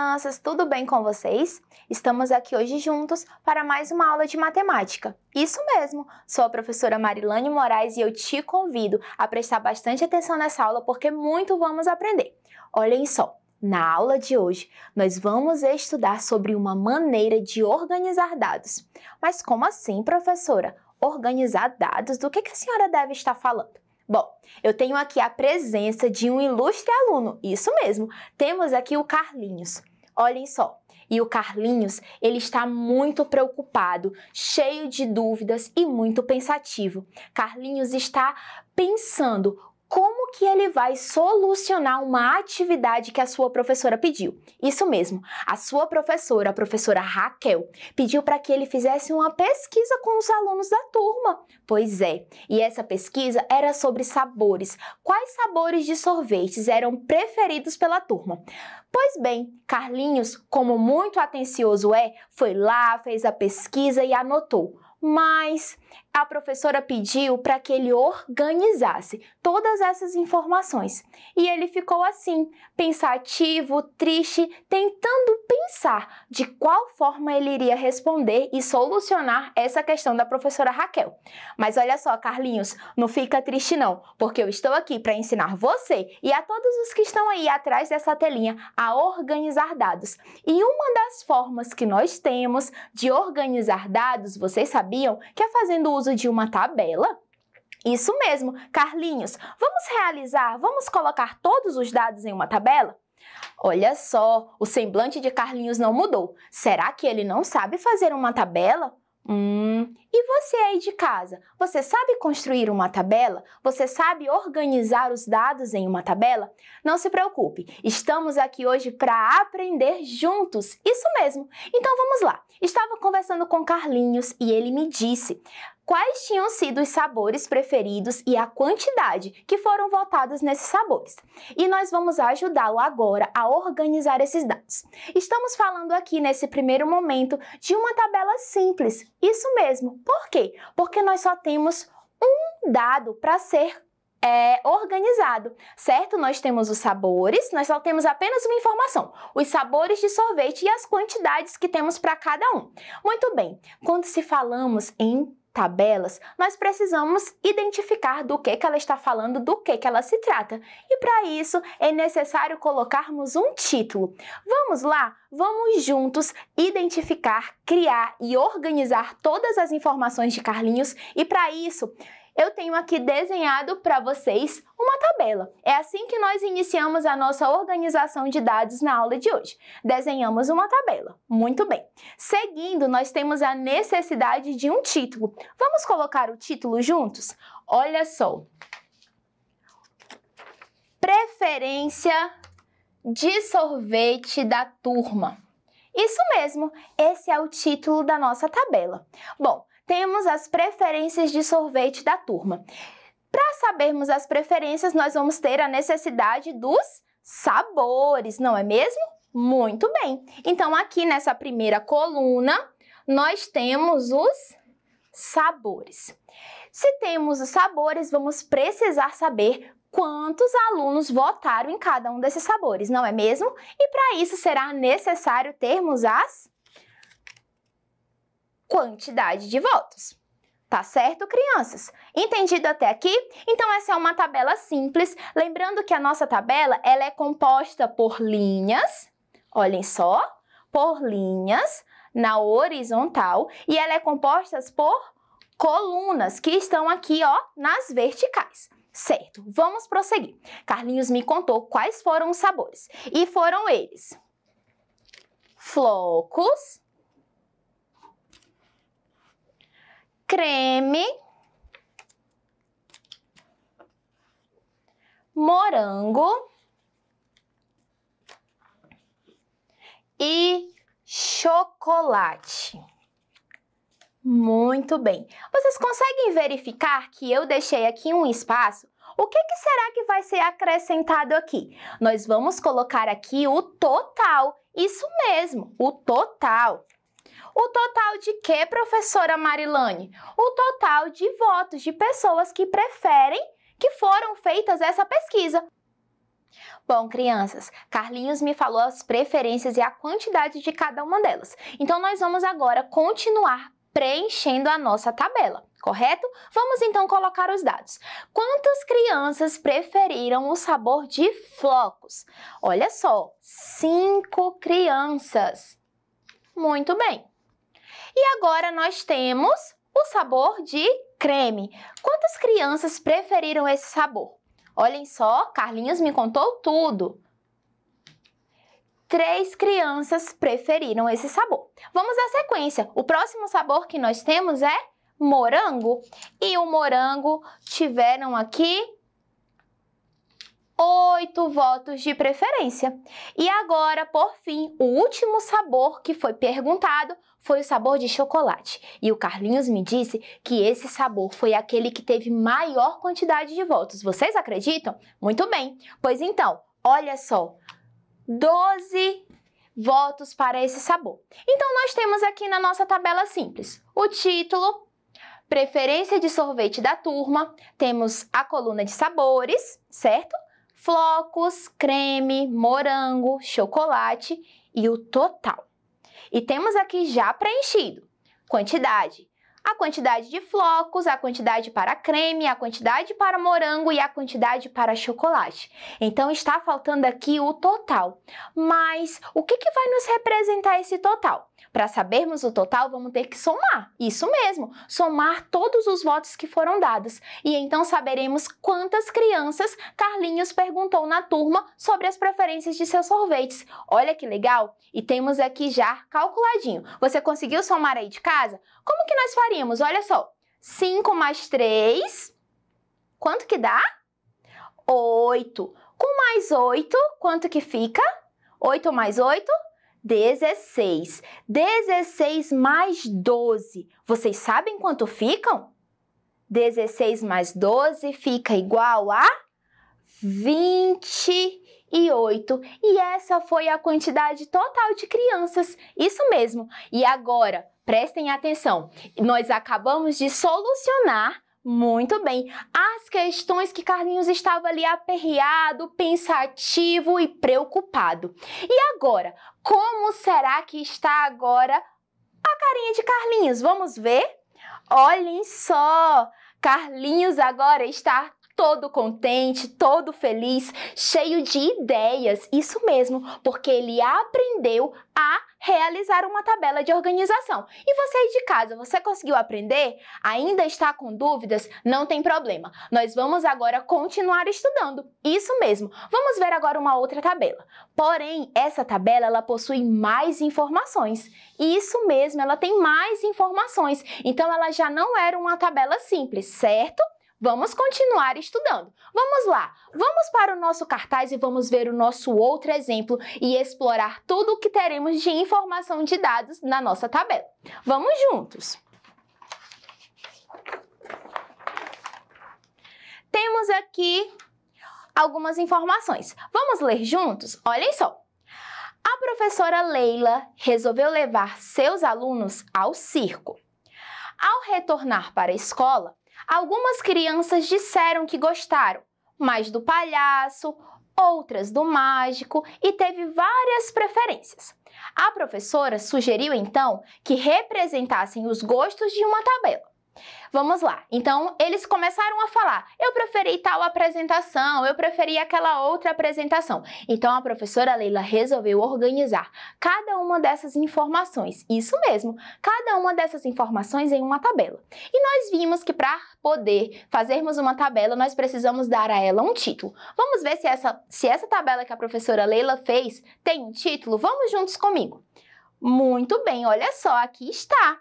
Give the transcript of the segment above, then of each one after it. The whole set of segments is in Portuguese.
crianças, tudo bem com vocês? Estamos aqui hoje juntos para mais uma aula de matemática. Isso mesmo, sou a professora Marilane Moraes e eu te convido a prestar bastante atenção nessa aula porque muito vamos aprender. Olhem só, na aula de hoje nós vamos estudar sobre uma maneira de organizar dados. Mas como assim, professora? Organizar dados? Do que, que a senhora deve estar falando? Bom, eu tenho aqui a presença de um ilustre aluno, isso mesmo, temos aqui o Carlinhos. Olhem só, e o Carlinhos, ele está muito preocupado, cheio de dúvidas e muito pensativo. Carlinhos está pensando como que ele vai solucionar uma atividade que a sua professora pediu. Isso mesmo, a sua professora, a professora Raquel, pediu para que ele fizesse uma pesquisa com os alunos da turma. Pois é, e essa pesquisa era sobre sabores. Quais sabores de sorvetes eram preferidos pela turma? Pois bem, Carlinhos, como muito atencioso é, foi lá, fez a pesquisa e anotou. Mas a professora pediu para que ele organizasse todas essas informações. E ele ficou assim, pensativo, triste, tentando pensar de qual forma ele iria responder e solucionar essa questão da professora Raquel. Mas olha só, Carlinhos, não fica triste não, porque eu estou aqui para ensinar você e a todos os que estão aí atrás dessa telinha a organizar dados. E uma das formas que nós temos de organizar dados, vocês sabiam, que é fazendo uso uso de uma tabela? Isso mesmo, Carlinhos. Vamos realizar, vamos colocar todos os dados em uma tabela? Olha só, o semblante de Carlinhos não mudou. Será que ele não sabe fazer uma tabela? Hum, e você aí de casa, você sabe construir uma tabela? Você sabe organizar os dados em uma tabela? Não se preocupe, estamos aqui hoje para aprender juntos. Isso mesmo. Então vamos lá. Estava conversando com Carlinhos e ele me disse quais tinham sido os sabores preferidos e a quantidade que foram votados nesses sabores. E nós vamos ajudá-lo agora a organizar esses dados. Estamos falando aqui nesse primeiro momento de uma tabela simples, isso mesmo, por quê? Porque nós só temos um dado para ser é, organizado, certo? Nós temos os sabores, nós só temos apenas uma informação: os sabores de sorvete e as quantidades que temos para cada um. Muito bem, quando se falamos em tabelas, nós precisamos identificar do que, que ela está falando, do que, que ela se trata. E para isso é necessário colocarmos um título. Vamos lá? Vamos juntos identificar, criar e organizar todas as informações de Carlinhos. E para isso, eu tenho aqui desenhado para vocês uma tabela. É assim que nós iniciamos a nossa organização de dados na aula de hoje. Desenhamos uma tabela. Muito bem. Seguindo, nós temos a necessidade de um título. Vamos colocar o título juntos? Olha só. Preferência de sorvete da turma. Isso mesmo, esse é o título da nossa tabela. Bom, temos as preferências de sorvete da turma. Para sabermos as preferências, nós vamos ter a necessidade dos sabores, não é mesmo? Muito bem! Então, aqui nessa primeira coluna, nós temos os sabores. Se temos os sabores, vamos precisar saber quantos alunos votaram em cada um desses sabores, não é mesmo? E para isso será necessário termos as quantidade de votos. Tá certo, crianças? Entendido até aqui? Então essa é uma tabela simples, lembrando que a nossa tabela ela é composta por linhas, olhem só, por linhas na horizontal e ela é composta por colunas que estão aqui, ó, nas verticais. Certo, vamos prosseguir. Carlinhos me contou quais foram os sabores e foram eles: flocos, creme, morango e chocolate. Muito bem. Vocês conseguem verificar que eu deixei aqui um espaço? O que, que será que vai ser acrescentado aqui? Nós vamos colocar aqui o total. Isso mesmo, o total. O total de quê, professora Marilane? O total de votos de pessoas que preferem que foram feitas essa pesquisa. Bom, crianças, Carlinhos me falou as preferências e a quantidade de cada uma delas. Então, nós vamos agora continuar preenchendo a nossa tabela, correto? Vamos então colocar os dados. Quantas crianças preferiram o sabor de flocos? Olha só, cinco crianças. Muito bem. E agora nós temos o sabor de creme. Quantas crianças preferiram esse sabor? Olhem só, Carlinhos me contou tudo. Três crianças preferiram esse sabor. Vamos à sequência. O próximo sabor que nós temos é morango. E o morango tiveram aqui oito votos de preferência. E agora, por fim, o último sabor que foi perguntado foi o sabor de chocolate, e o Carlinhos me disse que esse sabor foi aquele que teve maior quantidade de votos. Vocês acreditam? Muito bem. Pois então, olha só. 12 votos para esse sabor. Então nós temos aqui na nossa tabela simples o título, preferência de sorvete da turma, temos a coluna de sabores, certo? Flocos, creme, morango, chocolate e o total. E temos aqui já preenchido quantidade. A quantidade de flocos, a quantidade para creme, a quantidade para morango e a quantidade para chocolate. Então está faltando aqui o total. Mas o que, que vai nos representar esse total? Para sabermos o total, vamos ter que somar. Isso mesmo, somar todos os votos que foram dados. E então saberemos quantas crianças Carlinhos perguntou na turma sobre as preferências de seus sorvetes. Olha que legal! E temos aqui já calculadinho. Você conseguiu somar aí de casa? Como que nós faríamos? Olha só, 5 mais 3, quanto que dá? 8. Com mais 8, quanto que fica? 8 mais 8, 16. 16 mais 12. Vocês sabem quanto ficam? 16 mais 12 fica igual a 28. E essa foi a quantidade total de crianças. Isso mesmo. E agora, prestem atenção. Nós acabamos de solucionar muito bem. As questões que Carlinhos estava ali aperreado, pensativo e preocupado. E agora, como será que está agora a carinha de Carlinhos? Vamos ver? Olhem só! Carlinhos agora está todo contente, todo feliz, cheio de ideias. Isso mesmo, porque ele aprendeu a realizar uma tabela de organização. E você aí de casa, você conseguiu aprender? Ainda está com dúvidas? Não tem problema. Nós vamos agora continuar estudando. Isso mesmo. Vamos ver agora uma outra tabela. Porém, essa tabela ela possui mais informações. Isso mesmo, ela tem mais informações. Então ela já não era uma tabela simples, certo? Vamos continuar estudando. Vamos lá, vamos para o nosso cartaz e vamos ver o nosso outro exemplo e explorar tudo o que teremos de informação de dados na nossa tabela. Vamos juntos! Temos aqui algumas informações. Vamos ler juntos? Olhem só! A professora Leila resolveu levar seus alunos ao circo. Ao retornar para a escola, Algumas crianças disseram que gostaram, mais do palhaço, outras do mágico e teve várias preferências. A professora sugeriu então que representassem os gostos de uma tabela. Vamos lá. Então, eles começaram a falar: eu preferi tal apresentação, eu preferi aquela outra apresentação. Então, a professora Leila resolveu organizar cada uma dessas informações, isso mesmo, cada uma dessas informações em uma tabela. E nós vimos que para poder fazermos uma tabela, nós precisamos dar a ela um título. Vamos ver se essa, se essa tabela que a professora Leila fez tem um título? Vamos juntos comigo. Muito bem, olha só, aqui está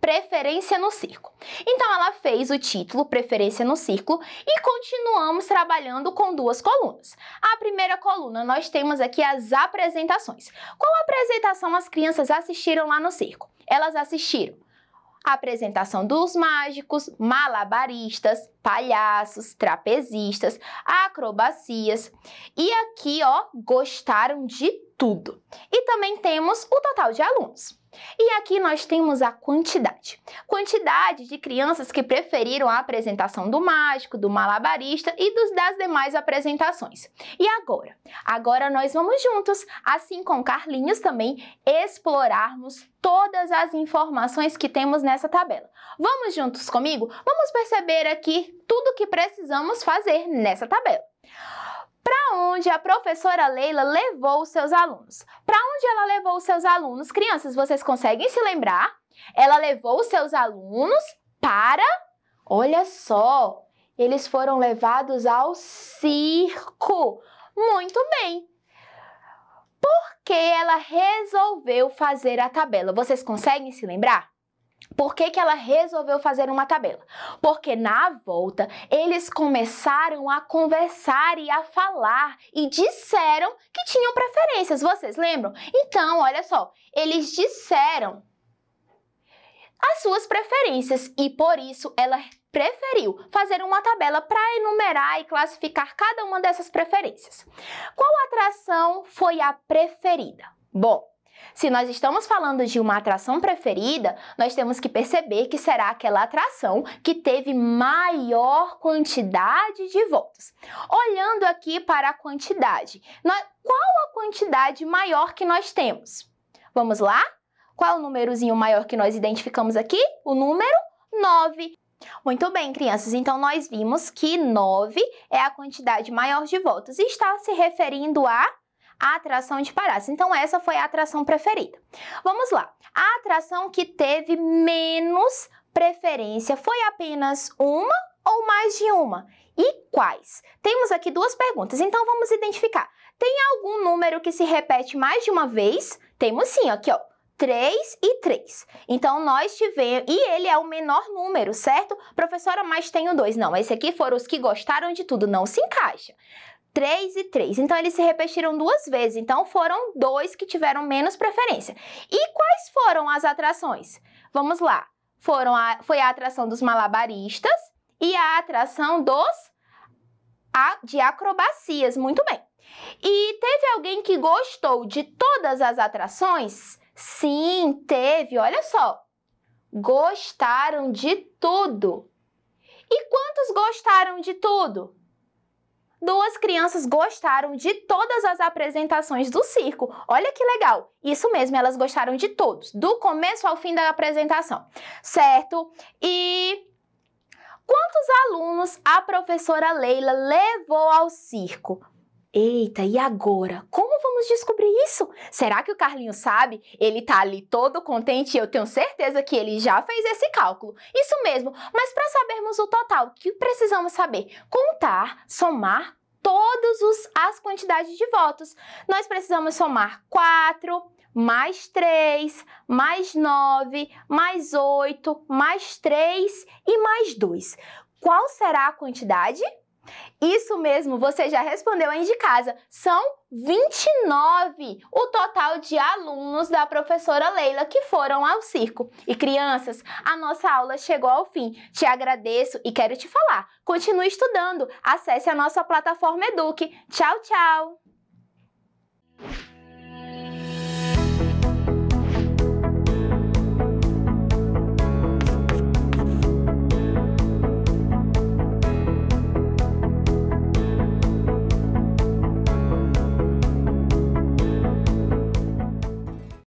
Preferência no Círculo. Então ela fez o título Preferência no Círculo e continuamos trabalhando com duas colunas. A primeira coluna nós temos aqui as apresentações. Qual apresentação as crianças assistiram lá no circo? Elas assistiram a apresentação dos mágicos, malabaristas, palhaços, trapezistas, acrobacias. E aqui, ó, gostaram de tudo. E também temos o total de alunos. E aqui nós temos a quantidade. Quantidade de crianças que preferiram a apresentação do mágico, do malabarista e dos, das demais apresentações. E agora? Agora nós vamos juntos, assim com Carlinhos também, explorarmos todas as informações que temos nessa tabela. Vamos juntos comigo? Vamos perceber aqui tudo que precisamos fazer nessa tabela para onde a professora Leila levou os seus alunos. Para onde ela levou os seus alunos? Crianças, vocês conseguem se lembrar? Ela levou os seus alunos para, olha só, eles foram levados ao circo. Muito bem. Por que ela resolveu fazer a tabela? Vocês conseguem se lembrar? Por que, que, ela resolveu fazer uma tabela? Porque na volta eles começaram a conversar e a falar e disseram que tinham preferências, vocês lembram? Então, olha só, eles disseram as suas preferências e por isso ela preferiu fazer uma tabela para enumerar e classificar cada uma dessas preferências. Qual atração foi a preferida? Bom, se nós estamos falando de uma atração preferida, nós temos que perceber que será aquela atração que teve maior quantidade de votos. Olhando aqui para a quantidade, qual a quantidade maior que nós temos? Vamos lá? Qual o númerozinho maior que nós identificamos aqui? O número 9. Muito bem, crianças, então nós vimos que 9 é a quantidade maior de votos e está se referindo a a atração de Parásitos. Então essa foi a atração preferida. Vamos lá. A atração que teve menos preferência foi apenas uma ou mais de uma? E quais? Temos aqui duas perguntas, então vamos identificar. Tem algum número que se repete mais de uma vez? Temos sim, aqui ó. 3 e 3. Então, nós tivemos... E ele é o menor número, certo? Professora, mas tenho dois. Não, esse aqui foram os que gostaram de tudo. Não se encaixa. 3 e 3. Então, eles se repetiram duas vezes. Então, foram dois que tiveram menos preferência. E quais foram as atrações? Vamos lá. Foram a, foi a atração dos malabaristas e a atração dos a, de acrobacias. Muito bem. E teve alguém que gostou de todas as atrações? Sim, teve. Olha só. Gostaram de tudo. E quantos gostaram de tudo? duas crianças gostaram de todas as apresentações do circo. Olha que legal! Isso mesmo, elas gostaram de todos, do começo ao fim da apresentação, certo? E quantos alunos a professora Leila levou ao circo? Eita, e agora? Como vamos descobrir isso? Será que o Carlinho sabe? Ele tá ali todo contente e eu tenho certeza que ele já fez esse cálculo. Isso mesmo, mas para sabermos o total, o que precisamos saber? Contar, somar todas as quantidades de votos. Nós precisamos somar 4 mais 3, mais 9, mais 8, mais 3 e mais 2. Qual será a quantidade? Isso mesmo, você já respondeu aí de casa. São 29 o total de alunos da professora Leila que foram ao circo. E crianças, a nossa aula chegou ao fim. Te agradeço e quero te falar. Continue estudando. Acesse a nossa plataforma Eduque. Tchau, tchau.